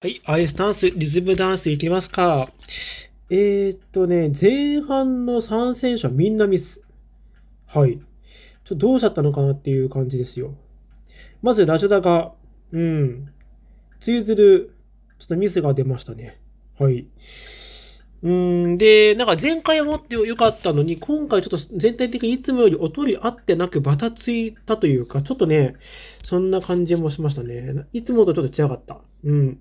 はい、アイスダンス、リズムダンスいきますか。えー、っとね、前半の3戦者みんなミス。はい。ちょっとどうしちゃったのかなっていう感じですよ。まず、ラジダが、うん、ツイズル、ちょっとミスが出ましたね。はい。うん、で、なんか前回はもっと良かったのに、今回ちょっと全体的にいつもより劣り合ってなくバタついたというか、ちょっとね、そんな感じもしましたね。いつもとちょっと違かった。うん。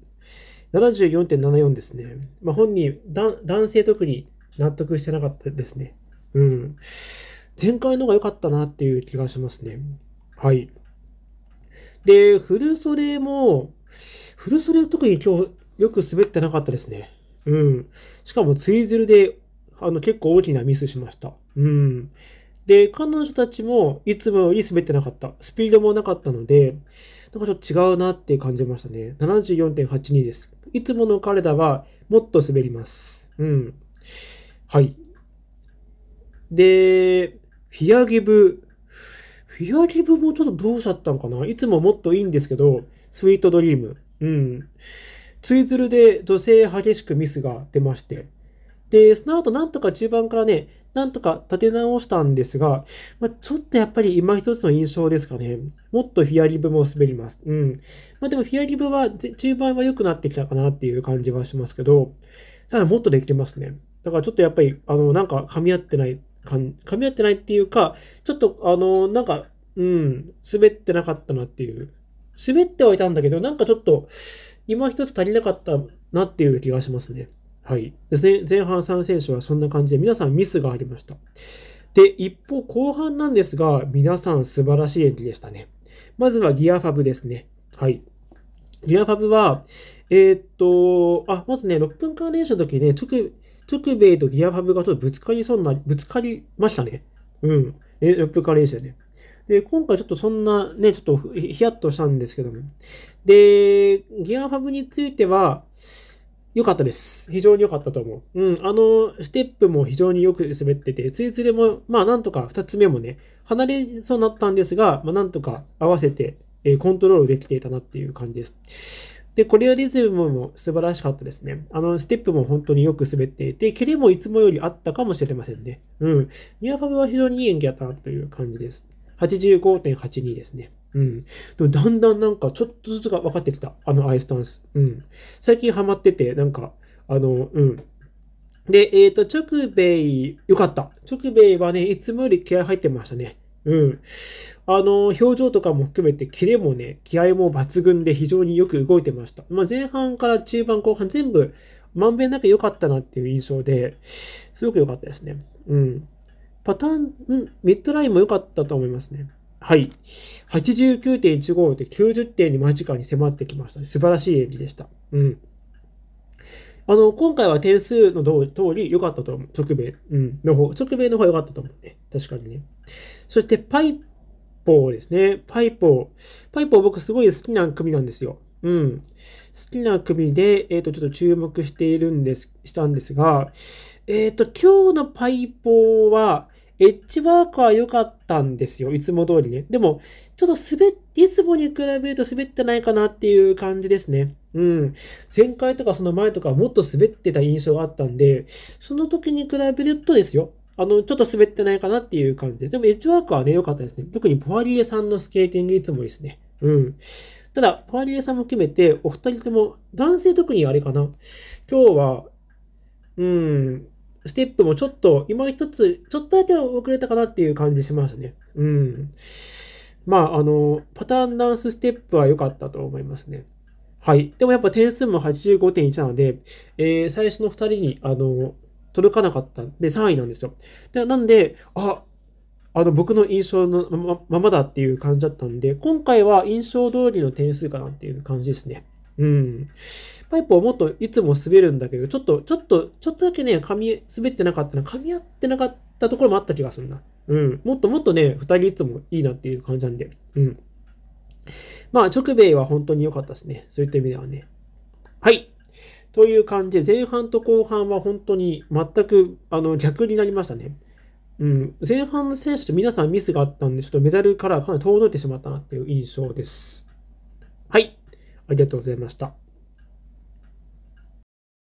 74.74ですね。まあ、本人男性特に納得してなかったですね。うん。前回の方が良かったなっていう気がしますね。はい。で、フルソレも、フルソレは特に今日よく滑ってなかったですね。うん。しかもツイズルで、あの、結構大きなミスしました。うん。で、彼女たちもいつもより滑ってなかった。スピードもなかったので、なんかちょっと違うなって感じましたね。74.82です。いつもの彼らはもっと滑ります。うん。はい。で、フィアギブ。フィアギブもちょっとどうしちゃったんかないつももっといいんですけど、スイートドリーム。うん。ツイズルで女性激しくミスが出まして、で、その後なんとか中盤からね、なんとか立て直したんですが、まあ、ちょっとやっぱり今一つの印象ですかね。もっとフィアリブも滑ります。うん。まあ、でもフィアリブは中盤は良くなってきたかなっていう感じはしますけど、ただもっとできてますね。だからちょっとやっぱり、あの、なんか噛み合ってない、噛み合ってないっていうか、ちょっとあの、なんか、うん、滑ってなかったなっていう。滑ってはいたんだけど、なんかちょっと、今一つ足りなかったなっていう気がしますね。はい、で前半3選手はそんな感じで皆さんミスがありました。で、一方後半なんですが、皆さん素晴らしい演技でしたね。まずはギアファブですね。はい。ギアファブは、えー、っと、あ、まずね、6分間練習の時ね、直、直米とギアファブがちょっとぶつかりそうな、ぶつかりましたね。うん。ね、6分間練習ね。で、今回ちょっとそんなね、ちょっとヒヤッとしたんですけども。で、ギアファブについては、良かったです。非常に良かったと思う。うん、あの、ステップも非常によく滑ってて、ついズれも、まあなんとか2つ目もね、離れそうになったんですが、まあなんとか合わせて、えー、コントロールできていたなっていう感じです。で、コレオリズムも素晴らしかったですね。あの、ステップも本当によく滑っていて、キレもいつもよりあったかもしれませんね。うん。ニアファブは非常にいい演技だったなという感じです。85.82ですね。うん。でもだんだんなんかちょっとずつが分かってきた。あのアイスタンス。うん。最近ハマってて、なんか、あの、うん。で、えっ、ー、と、直米、よかった。直米はね、いつもより気合入ってましたね。うん。あの、表情とかも含めて、キレもね、気合も抜群で非常によく動いてました。まあ、前半から中盤、後半全部、まんべんなく良かったなっていう印象で、すごく良かったですね。うん。パターン、ミッドラインも良かったと思いますね。はい。89.15で90点に間近に迫ってきましたね。素晴らしい演技でした。うん。あの、今回は点数の通り良かったと思う。直米、うん、の方、直米の方が良かったと思うね。確かにね。そして、パイポーですね。パイポー。パイポー僕すごい好きな組なんですよ。うん。好きな組で、えっ、ー、と、ちょっと注目しているんです、したんですが、えっ、ー、と、今日のパイポーは、エッジワークは良かったんですよ。いつも通りね。でも、ちょっと滑って、いつもに比べると滑ってないかなっていう感じですね。うん。前回とかその前とかもっと滑ってた印象があったんで、その時に比べるとですよ。あの、ちょっと滑ってないかなっていう感じです。でも、エッジワークはね、良かったですね。特にポアリエさんのスケーティングいつもいいですね。うん。ただ、ポワリエさんも含めて、お二人とも、男性特にあれかな。今日は、うん、ステップもちょっと、今一つ、ちょっとだけ遅れたかなっていう感じしますね。うん。まあ、あの、パターンダンスステップは良かったと思いますね。はい。でもやっぱ点数も85.1なので、えー、最初の2人に、あの、届かなかったんで、3位なんですよ。でなんで、あ、あの、僕の印象のままだっていう感じだったんで、今回は印象通りの点数かなっていう感じですね。うん。パイプはもっといつも滑るんだけど、ちょっと、ちょっと、ちょっとだけね、噛み、滑ってなかったな、噛み合ってなかったところもあった気がするな。うん。もっともっとね、二人いつもいいなっていう感じなんで。うん。まあ、直米は本当に良かったですね。そういった意味ではね。はい。という感じで、前半と後半は本当に全くあの逆になりましたね。うん、前半の選手と皆さんミスがあったんで、ちょっとメダルからかなり遠のいてしまったなっていう印象です。はい。ありがとうございました。